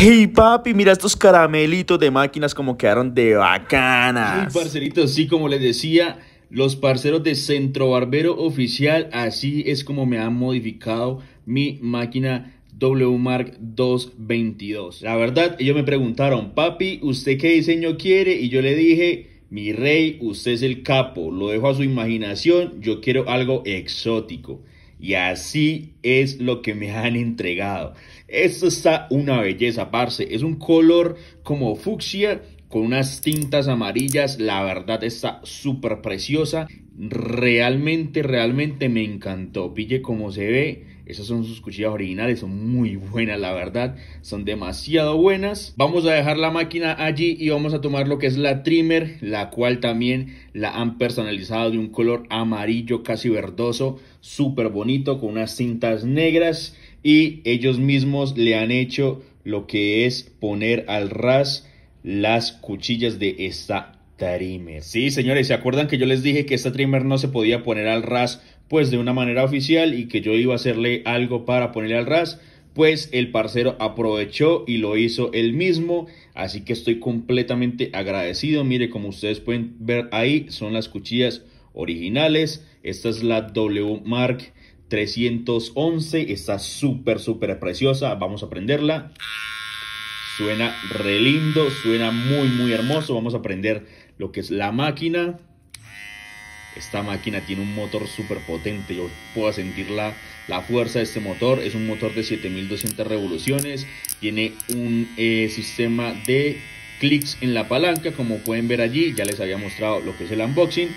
Hey papi, mira estos caramelitos de máquinas como quedaron de bacanas. Sí, parceritos, sí, como les decía, los parceros de Centro Barbero Oficial, así es como me han modificado mi máquina WMark 222. La verdad, ellos me preguntaron, papi, ¿usted qué diseño quiere? Y yo le dije, mi rey, usted es el capo, lo dejo a su imaginación, yo quiero algo exótico. Y así es lo que me han entregado. Esto está una belleza, parce. Es un color como fucsia con unas tintas amarillas. La verdad está súper preciosa. Realmente, realmente me encantó. Pille como se ve. Esas son sus cuchillas originales, son muy buenas, la verdad. Son demasiado buenas. Vamos a dejar la máquina allí y vamos a tomar lo que es la trimmer, la cual también la han personalizado de un color amarillo casi verdoso, súper bonito, con unas cintas negras. Y ellos mismos le han hecho lo que es poner al ras las cuchillas de esta trimmer. Sí, señores, ¿se acuerdan que yo les dije que esta trimmer no se podía poner al ras pues de una manera oficial y que yo iba a hacerle algo para ponerle al ras? Pues el parcero aprovechó y lo hizo él mismo, así que estoy completamente agradecido. Mire, como ustedes pueden ver ahí, son las cuchillas originales. Esta es la W Mark 311, está súper, súper preciosa. Vamos a prenderla. Suena re lindo, suena muy, muy hermoso. Vamos a aprender lo que es la máquina. Esta máquina tiene un motor súper potente. Yo puedo sentir la, fuerza de este motor. Es un motor de 7200 revoluciones. Tiene un eh, sistema de clics en la palanca, como pueden ver allí. Ya les había mostrado lo que es el unboxing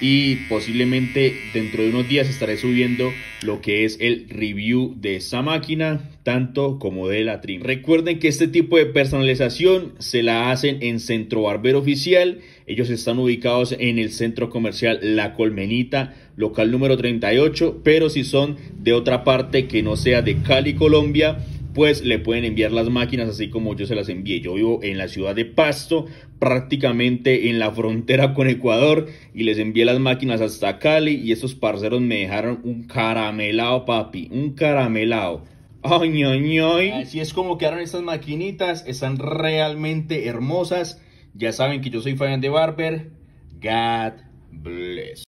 y posiblemente dentro de unos días estaré subiendo lo que es el review de esa máquina, tanto como de la trim. Recuerden que este tipo de personalización se la hacen en Centro Barbero Oficial. Ellos están ubicados en el centro comercial La Colmenita, local número 38, pero si son de otra parte que no sea de Cali, Colombia, pues le pueden enviar las máquinas así como yo se las envié. Yo vivo en la ciudad de Pasto, prácticamente en la frontera con Ecuador, y les envié las máquinas hasta Cali y estos parceros me dejaron un caramelado, papi, un caramelado. Así es como quedaron estas maquinitas, están realmente hermosas. Ya saben que yo soy fan de Barber. God bless.